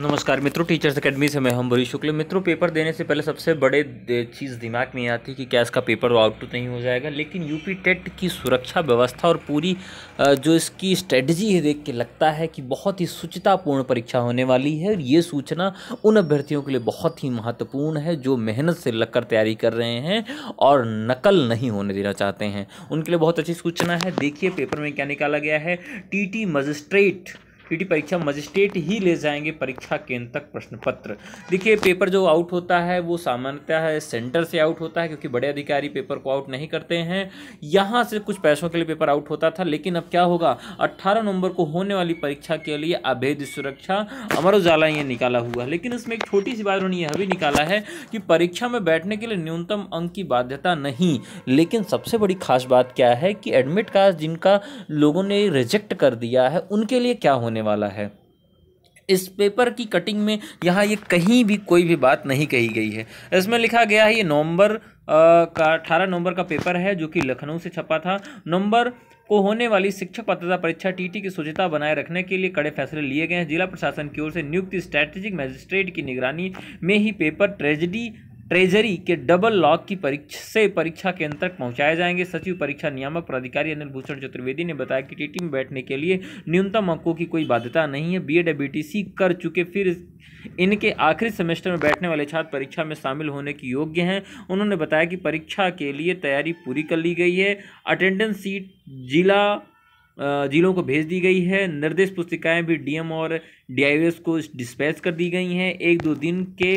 नमस्कार मित्रों teachers academy से मैं हम बोरी शुक्ल मित्रों पेपर देने से पहले सबसे बड़े चीज़ दिमाग में आती है कि क्या इसका पेपर आउटपुट नहीं हो जाएगा लेकिन यूपी टेट की सुरक्षा व्यवस्था और पूरी जो इसकी स्ट्रेटजी है देख के लगता है कि बहुत ही सुचितापूर्ण परीक्षा होने वाली है और ये सूचना उन अभ्यर्थियों के लिए बहुत ही महत्वपूर्ण है जो मेहनत से लगकर तैयारी कर रहे हैं और नकल नहीं होने देना चाहते हैं उनके लिए बहुत अच्छी सूचना है देखिए पेपर में क्या निकाला गया है टी मजिस्ट्रेट टीटी परीक्षा मजिस्ट्रेट ही ले जाएंगे परीक्षा केंद्र तक प्रश्न पत्र देखिए पेपर जो आउट होता है वो सामान्यतः सेंटर से आउट होता है क्योंकि बड़े अधिकारी पेपर को आउट नहीं करते हैं यहाँ से कुछ पैसों के लिए पेपर आउट होता था लेकिन अब क्या होगा अट्ठारह नवंबर को होने वाली परीक्षा के लिए अभेद सुरक्षा अमर उजाला ये निकाला हुआ लेकिन उसमें एक छोटी सी बात उन्होंने यह भी निकाला है कि परीक्षा में बैठने के लिए न्यूनतम अंक की बाध्यता नहीं लेकिन सबसे बड़ी खास बात क्या है कि एडमिट कार्ड जिनका लोगों ने रिजेक्ट कर दिया है उनके लिए क्या होने होने वाला है इस पेपर की कटिंग में यहाँ ये कहीं भी कोई भी बात नहीं कही गई है इसमें लिखा गया है ये नवंबर का अठारह नवंबर का पेपर है जो कि लखनऊ से छपा था नवंबर को होने वाली शिक्षक पात्रता परीक्षा टीटी की स्वच्छता बनाए रखने के लिए कड़े फैसले लिए गए हैं जिला प्रशासन की ओर से नियुक्त स्ट्रैटेजिक मैजिस्ट्रेट की निगरानी में ही पेपर ट्रेजिडी ट्रेजरी के डबल लॉक की परीक्षा से परीक्षा केंद्र तक पहुंचाए जाएंगे सचिव परीक्षा नियामक प्राधिकारी अनिल भूषण चतुर्वेदी ने बताया कि टीटी में बैठने के लिए न्यूनतम अंकों की कोई बाध्यता नहीं है बीएड बीटीसी कर चुके फिर इनके आखिरी सेमेस्टर में बैठने वाले छात्र परीक्षा में शामिल होने के योग्य हैं उन्होंने बताया कि परीक्षा के लिए तैयारी पूरी कर ली गई है अटेंडेंस सीट जिला जिलों को भेज दी गई है निर्देश पुस्तिकाएं भी डीएम और डीआईएस को डिस्पैच कर दी गई हैं एक दो दिन के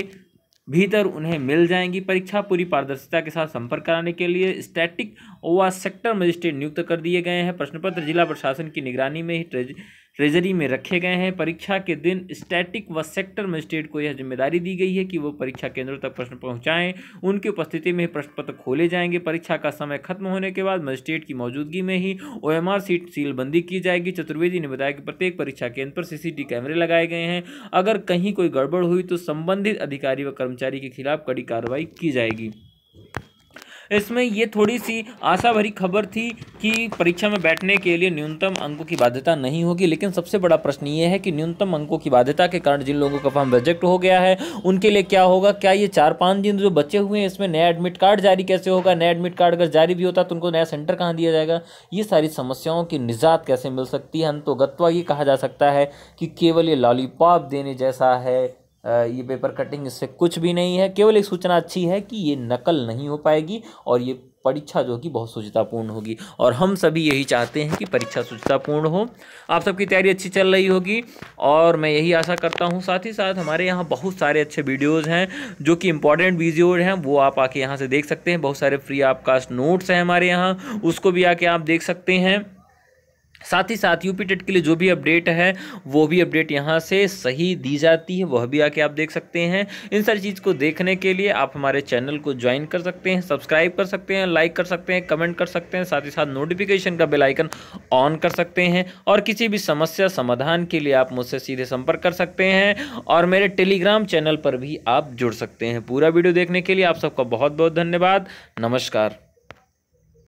भीतर उन्हें मिल जाएंगी परीक्षा पूरी पारदर्शिता के साथ संपर्क कराने के लिए स्टैटिक ओवा सेक्टर मजिस्ट्रेट नियुक्त कर दिए गए हैं प्रश्न पत्र जिला प्रशासन की निगरानी में ही ट्रेज ट्रेजरी में रखे गए हैं परीक्षा के दिन स्टैटिक व सेक्टर मजिस्ट्रेट को यह जिम्मेदारी दी गई है कि वो परीक्षा केंद्रों तक प्रश्न पहुंचाएं उनकी उपस्थिति में प्रश्न पत्र खोले जाएंगे परीक्षा का समय खत्म होने के बाद मजिस्ट्रेट की मौजूदगी में ही ओएमआर सीट सीलबंदी की जाएगी चतुर्वेदी ने बताया कि प्रत्येक परीक्षा केंद्र पर सी कैमरे लगाए गए हैं अगर कहीं कोई गड़बड़ हुई तो संबंधित अधिकारी व कर्मचारी के खिलाफ कड़ी कार्रवाई की जाएगी इसमें ये थोड़ी सी आशा भरी खबर थी कि परीक्षा में बैठने के लिए न्यूनतम अंकों की बाध्यता नहीं होगी लेकिन सबसे बड़ा प्रश्न ये है कि न्यूनतम अंकों की बाध्यता के कारण जिन लोगों का फॉर्म रिजेक्ट हो गया है उनके लिए क्या होगा क्या ये चार पाँच दिन जो बचे हुए हैं इसमें नया एडमिट कार्ड जारी कैसे होगा नया एडमिट कार्ड अगर जारी भी होता तो उनको नया सेंटर कहाँ दिया जाएगा ये सारी समस्याओं की निजात कैसे मिल सकती है अंतोगत्वा ये कहा जा सकता है कि केवल ये लॉलीपॉप देने जैसा है ये पेपर कटिंग इससे कुछ भी नहीं है केवल एक सूचना अच्छी है कि ये नकल नहीं हो पाएगी और ये परीक्षा जो कि बहुत सुचितापूर्ण होगी और हम सभी यही चाहते हैं कि परीक्षा सुचितापूर्ण हो आप सबकी तैयारी अच्छी चल रही होगी और मैं यही आशा करता हूँ साथ ही साथ हमारे यहाँ बहुत सारे अच्छे वीडियोस हैं जो कि इंपॉर्टेंट वीडियोज हैं वो आप आके यहाँ से देख सकते हैं बहुत सारे फ्री आपकास्ट नोट्स हैं हमारे यहाँ उसको भी आके आप देख सकते हैं साथ ही साथ यूपी टेट के लिए जो भी अपडेट है वो भी अपडेट यहाँ से सही दी जाती है वह भी आके आप देख सकते हैं इन सारी चीज़ को देखने के लिए आप हमारे चैनल को ज्वाइन कर सकते हैं सब्सक्राइब कर सकते हैं लाइक कर सकते हैं कमेंट कर सकते हैं साथ ही साथ नोटिफिकेशन का बेल आइकन ऑन कर सकते हैं और किसी भी समस्या समाधान के लिए आप मुझसे सीधे संपर्क कर सकते हैं और मेरे टेलीग्राम चैनल पर भी आप जुड़ सकते हैं पूरा वीडियो देखने के लिए आप सबका बहुत बहुत धन्यवाद नमस्कार